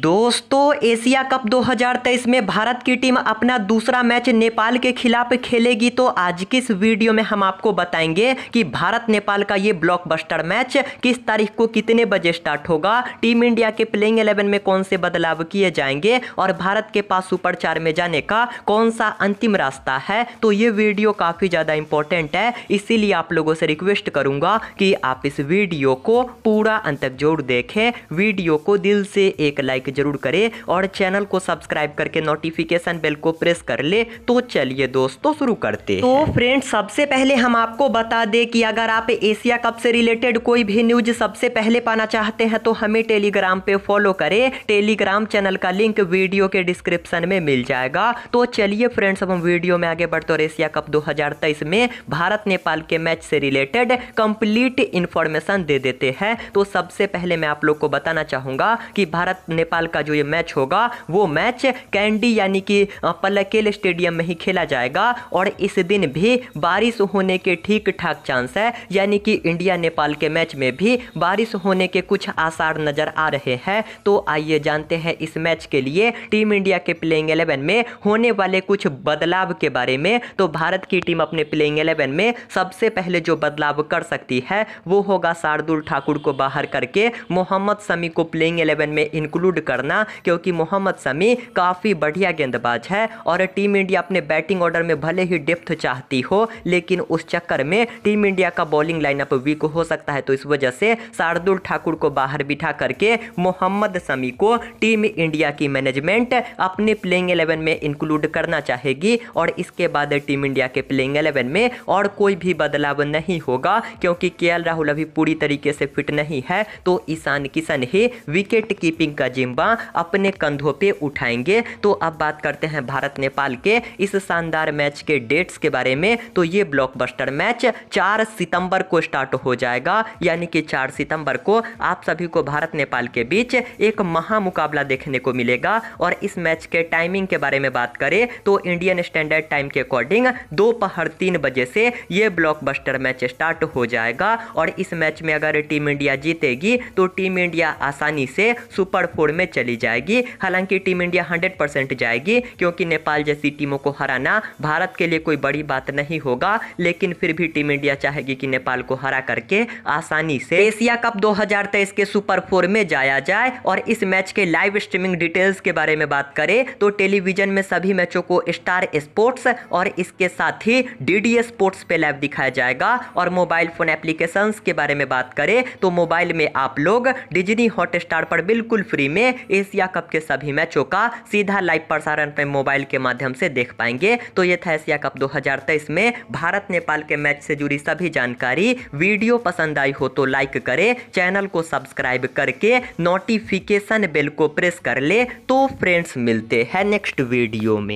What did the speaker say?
दोस्तों Asia cup 2023 में भारत की टीम अपना दूसरा मैच नेपाल के खिलाफ खेलेगी तो आज की इस वीडियो में हम आपको बताएंगे कि भारत नेपाल का ये ब्लॉकबस्टर मैच किस तारीख को कितने बजे स्टार्ट होगा टीम इंडिया के प्लेइंग 11 में कौन से बदलाव किए जाएंगे और भारत के पास सुपर चार में जाने का कौन सा अंतिम रास्ता है तो ये वीडियो काफ़ी ज़्यादा इंपॉर्टेंट है इसीलिए आप लोगों से रिक्वेस्ट करूँगा कि आप इस वीडियो को पूरा अंत तक देखें वीडियो को दिल से एक लाइक लाइक ज़रूर करें और चैनल को सब्सक्राइब करके नोटिफिकेशन बेल को प्रेस कर ले तो चलिए दोस्तों शुरू करते तो फ्रेंड्स सबसे पहले हम आपको बता दे कि अगर आप एशिया कप से रिलेटेड कोई भी न्यूज सबसे पहले पाना चाहते हैं तो हमें टेलीग्राम पे फॉलो करें टेलीग्राम चैनल का लिंक वीडियो के डिस्क्रिप्शन में मिल जाएगा तो चलिए फ्रेंड्स अब हम वीडियो में आगे बढ़ते और एशिया कप 2023 में भारत नेपाल के मैच से रिलेटेड कंप्लीट इंफॉर्मेशन दे देते हैं तो सबसे पहले मैं आप लोग को बताना चाहूंगा कि भारत नेपाल नेपाल का जो ये मैच होगा वो मैच कैंडी यानी कि पलकेल स्टेडियम में ही खेला जाएगा और इस दिन भी बारिश होने के ठीक ठाक चांस है यानी कि इंडिया नेपाल के मैच में भी बारिश होने के कुछ आसार नज़र आ रहे हैं तो आइए जानते हैं इस मैच के लिए टीम इंडिया के प्लेइंग एलेवन में होने वाले कुछ बदलाव के बारे में तो भारत की टीम अपने प्लेइंग एलेवन में सबसे पहले जो बदलाव कर सकती है वो होगा शार्दुल ठाकुर को बाहर करके मोहम्मद शमी को प्लेइंग एलेवन में इंक्लूड करना क्योंकि मोहम्मद समी काफ़ी बढ़िया गेंदबाज है और टीम इंडिया अपने बैटिंग ऑर्डर में भले ही डेप्थ चाहती हो लेकिन उस चक्कर में टीम इंडिया का बॉलिंग लाइनअप वीक हो सकता है तो इस वजह से शार्दुल ठाकुर को बाहर बिठा करके मोहम्मद समी को टीम इंडिया की मैनेजमेंट अपने प्लेइंग एलेवन में इंक्लूड करना चाहेगी और इसके बाद टीम इंडिया के प्लेइंग एलेवन में और कोई भी बदलाव नहीं होगा क्योंकि के राहुल अभी पूरी तरीके से फिट नहीं है तो ईशान किशन ही विकेट कीपिंग का जी जिम्बा अपने कंधों पे उठाएंगे तो अब बात करते हैं भारत नेपाल के इस शानदार मैच के डेट्स के बारे में तो ये ब्लॉकबस्टर मैच 4 सितंबर को स्टार्ट हो जाएगा यानी कि 4 सितंबर को आप सभी को भारत नेपाल के बीच एक महा मुकाबला देखने को मिलेगा और इस मैच के टाइमिंग के बारे में बात करें तो इंडियन स्टैंडर्ड टाइम के अकॉर्डिंग दोपहर तीन बजे से ये ब्लॉकबस्टर मैच स्टार्ट हो जाएगा और इस मैच में अगर टीम इंडिया जीतेगी तो टीम इंडिया आसानी से सुपर फोर दौड़ में चली जाएगी हालांकि टीम इंडिया हंड्रेड परसेंट जाएगी क्योंकि नेपाल जैसी टीमों को हराना भारत के लिए कोई बड़ी बात नहीं होगा लेकिन फिर भी टीम इंडिया चाहेगी कि नेपाल को हरा करके आसानी से एशिया कप दो के सुपर फोर में जाया जाए और इस मैच के लाइव स्ट्रीमिंग डिटेल्स के बारे में बात करें तो टेलीविजन में सभी मैचों को स्टार स्पोर्ट्स और इसके साथ ही डी स्पोर्ट्स पे लाइव दिखाया जाएगा और मोबाइल फोन एप्लीकेशन के बारे में बात करें तो मोबाइल में आप लोग डिजनी हॉटस्टार पर बिल्कुल फ्री में अपने एशिया कप के सभी मैचों का सीधा लाइव प्रसारण अपने मोबाइल के माध्यम से देख पाएंगे तो ये था एशिया कप 2023 में भारत नेपाल के मैच से जुड़ी सभी जानकारी वीडियो पसंद आई हो तो लाइक करे चैनल को सब्सक्राइब करके नोटिफिकेशन बेल को प्रेस कर ले तो फ्रेंड्स मिलते हैं नेक्स्ट वीडियो में